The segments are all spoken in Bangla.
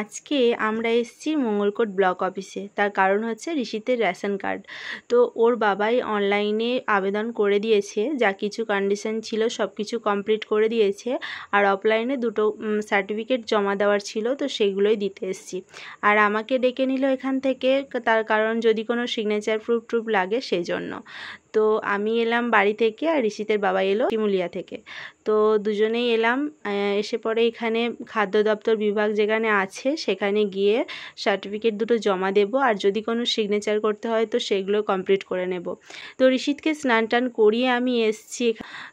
আজকে আমরা এসেছি মঙ্গলকোট ব্লক অফিসে তার কারণ হচ্ছে ঋষিতের রেশন কার্ড তো ওর বাবাই অনলাইনে আবেদন করে দিয়েছে যা কিছু কন্ডিশন ছিল সব কিছু কমপ্লিট করে দিয়েছে আর অফলাইনে দুটো সার্টিফিকেট জমা দেওয়ার ছিল তো সেগুলোই দিতে এসেছি আর আমাকে ডেকে নিল এখান থেকে তার কারণ যদি কোনো সিগনেচার প্রুফ ট্রুফ লাগে সেই জন্য তো আমি এলাম বাড়ি থেকে আর ঋষিতের বাবা এলো শিমুলিয়া থেকে তো দুজনেই এলাম এসে পরে এখানে খাদ্য দপ্তর বিভাগ যেখানে আছে সেখানে গিয়ে সার্টিফিকেট দুটো জমা দেব আর যদি কোনো সিগনেচার করতে হয় তো সেগুলো কমপ্লিট করে নেব তো ঋষিতকে স্নান টান করিয়ে আমি এসছি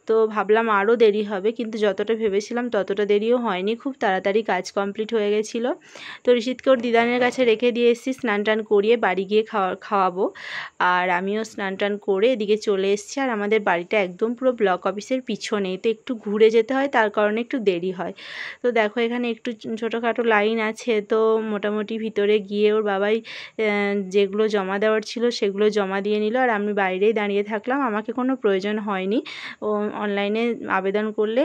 তো ভাবলাম আরও দেরি হবে কিন্তু যতটা ভেবেছিলাম ততটা দেরিও হয়নি খুব তাড়াতাড়ি কাজ কমপ্লিট হয়ে গেছিল তো ঋষিতকে ওর দিদানের কাছে রেখে দিয়ে এসছি স্নান টান করিয়ে বাড়ি গিয়ে খাওয়া খাওয়াবো আর আমিও স্নান টান করে দিকে চলে এসছি আর আমাদের বাড়িটা একদম পুরো ব্লক অফিসের পিছনেই তো একটু ঘুরে যেতে হয় তার কারণে একটু দেরি হয় তো দেখো এখানে একটু ছোটোখাটো লাইন আছে তো মোটামুটি ভিতরে গিয়ে ওর বাবাই যেগুলো জমা দেওয়ার ছিল সেগুলো জমা দিয়ে নিল আর আমি বাইরেই দাঁড়িয়ে থাকলাম আমাকে কোনো প্রয়োজন হয়নি ও অনলাইনে আবেদন করলে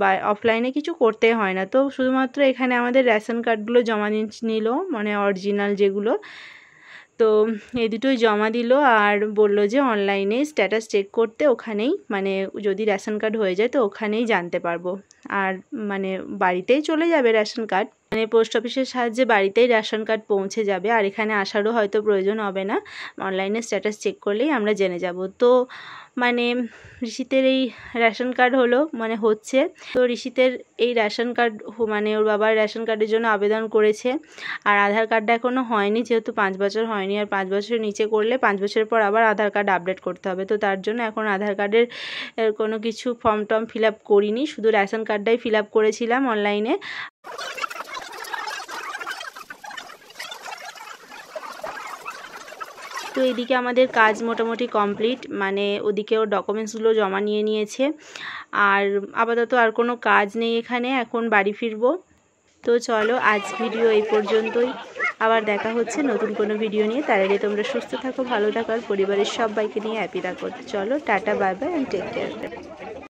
বা অফলাইনে কিছু করতে হয় না তো শুধুমাত্র এখানে আমাদের রেশন কার্ডগুলো জমা নিল মানে অরিজিনাল যেগুলো তো এই দুটোই জমা দিল আর বলল যে অনলাইনে স্ট্যাটাস চেক করতে ওখানেই মানে যদি রেশন কার্ড হয়ে যায় তো ওখানেই জানতে পারবো আর মানে বাড়িতেই চলে যাবে রেশন কার্ড মানে পোস্ট অফিসের সাহায্যে বাড়িতেই রেশন কার্ড পৌঁছে যাবে আর এখানে আসারও হয়তো প্রয়োজন হবে না অনলাইনে স্ট্যাটাস চেক করলেই আমরা জেনে যাব তো মানে ঋষিতের এই রেশন কার্ড হলো মানে হচ্ছে তো ঋষিতের এই রেশন কার্ড মানে ওর বাবার রেশন কার্ডের জন্য আবেদন করেছে আর আধার কার্ডটা এখনও হয়নি যেহেতু পাঁচ বছর হয়নি আর পাঁচ বছরের নিচে করলে পাঁচ বছর পর আবার আধার কার্ড আপডেট করতে হবে তো তার জন্য এখন আধার কার্ডের কোনো কিছু ফর্ম টর্ম ফিল আপ করিনি শুধু রেশন কার্ডটাই ফিল আপ করেছিলাম অনলাইনে তো এদিকে আমাদের কাজ মোটামুটি কমপ্লিট মানে ওদিকেও ডকুমেন্টসগুলো জমা নিয়ে নিয়েছে আর আপাতত আর কোনো কাজ নেই এখানে এখন বাড়ি ফিরবো তো চলো আজ ভিডিও এই পর্যন্তই আবার দেখা হচ্ছে নতুন কোনো ভিডিও নিয়ে তার আগে তোমরা সুস্থ থাকো ভালো থাকো আর পরিবারের সবাইকে নিয়ে হ্যাপি থাকো চলো tata bye bye and take care